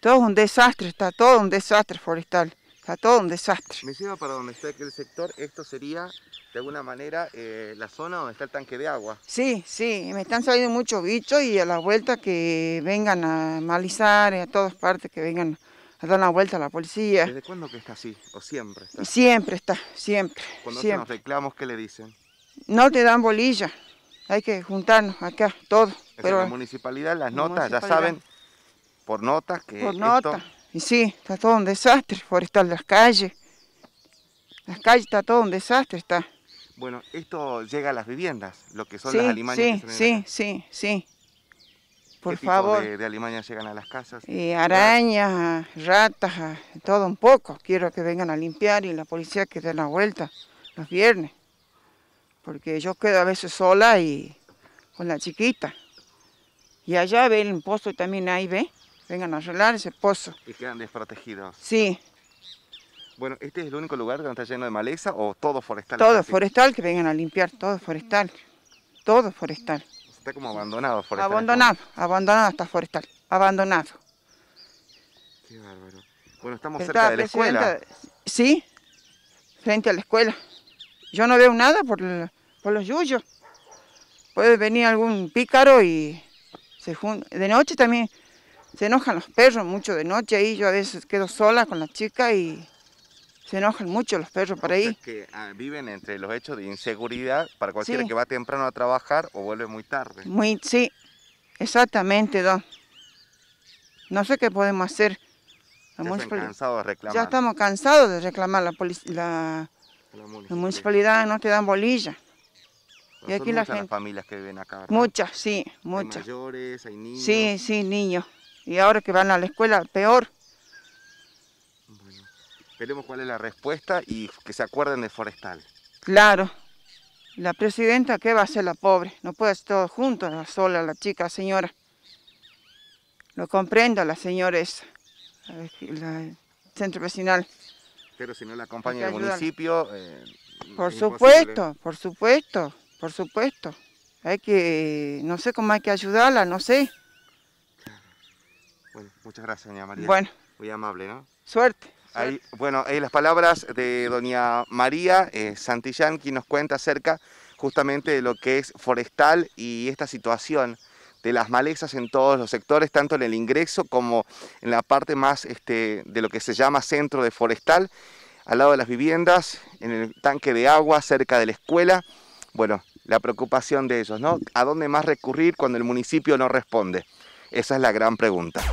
Todo es un desastre, está todo un desastre forestal, está todo un desastre. Me sirve para donde está aquel sector, esto sería de alguna manera eh, la zona donde está el tanque de agua. Sí, sí, me están saliendo muchos bichos y a la vuelta que vengan a malizar, eh, a todas partes, que vengan a dar la vuelta a la policía. ¿Desde cuándo que está así? ¿O siempre está? Siempre está, siempre. Cuando siempre. nos reclamos, ¿qué le dicen? No te dan bolilla, hay que juntarnos acá, todo. Pero, la municipalidad, las notas, ya saben, por nota que Por nota. Y sí, está todo un desastre forestal las calles. Las calles está todo un desastre, está. Bueno, esto llega a las viviendas, lo que son las alimañas. Sí, sí, sí, sí, Por favor. de, llegan a las casas? Y arañas, ratas, todo un poco. Quiero que vengan a limpiar y la policía que dé la vuelta los viernes. Porque yo quedo a veces sola y con la chiquita. Y allá ve el impuesto también ahí, ve vengan a arreglar ese pozo. Y quedan desprotegidos. Sí. Bueno, ¿este es el único lugar donde está lleno de maleza o todo forestal? Todo forestal, que vengan a limpiar, todo forestal. Todo forestal. Está como abandonado forestal. Abandonado, abandonado está forestal, abandonado. Qué bárbaro. Bueno, estamos cerca de la escuela. Sí, frente a la escuela. Yo no veo nada por, por los yuyos. Puede venir algún pícaro y se De noche también se enojan los perros mucho de noche ahí, yo a veces quedo sola con la chica y se enojan mucho los perros por ahí. que ah, viven entre los hechos de inseguridad para cualquiera que va temprano a trabajar o vuelve muy tarde. Muy, sí, exactamente, don. No sé qué podemos hacer. Ya, cansados de reclamar. ya estamos cansados de reclamar la, la, municipalidad. no te dan bolilla. y aquí la gente, las familias que viven acá. Muchas, sí, muchas. mayores, hay niños. Sí, sí, niños. Y ahora que van a la escuela, peor. Bueno, veremos cuál es la respuesta y que se acuerden de Forestal. Claro. La presidenta, ¿qué va a hacer la pobre? No puede estar todo junto, sola la chica, señora. Lo comprendo, la señora es el centro vecinal. Pero si no la acompaña el municipio... Eh, por supuesto, por supuesto, por supuesto. Hay que, no sé cómo hay que ayudarla, no sé. Bueno, muchas gracias, doña María. Muy amable, ¿no? Suerte. bueno, las palabras de doña María eh, Santillán, quien nos cuenta acerca justamente de lo que es forestal y esta situación de las malezas en todos los sectores, tanto en el ingreso como en la parte más este, de lo que se llama centro de forestal, al lado de las viviendas, en el tanque de agua, cerca de la escuela. Bueno, la preocupación de ellos, ¿no? ¿A dónde más recurrir cuando el municipio no responde? Esa es la gran pregunta.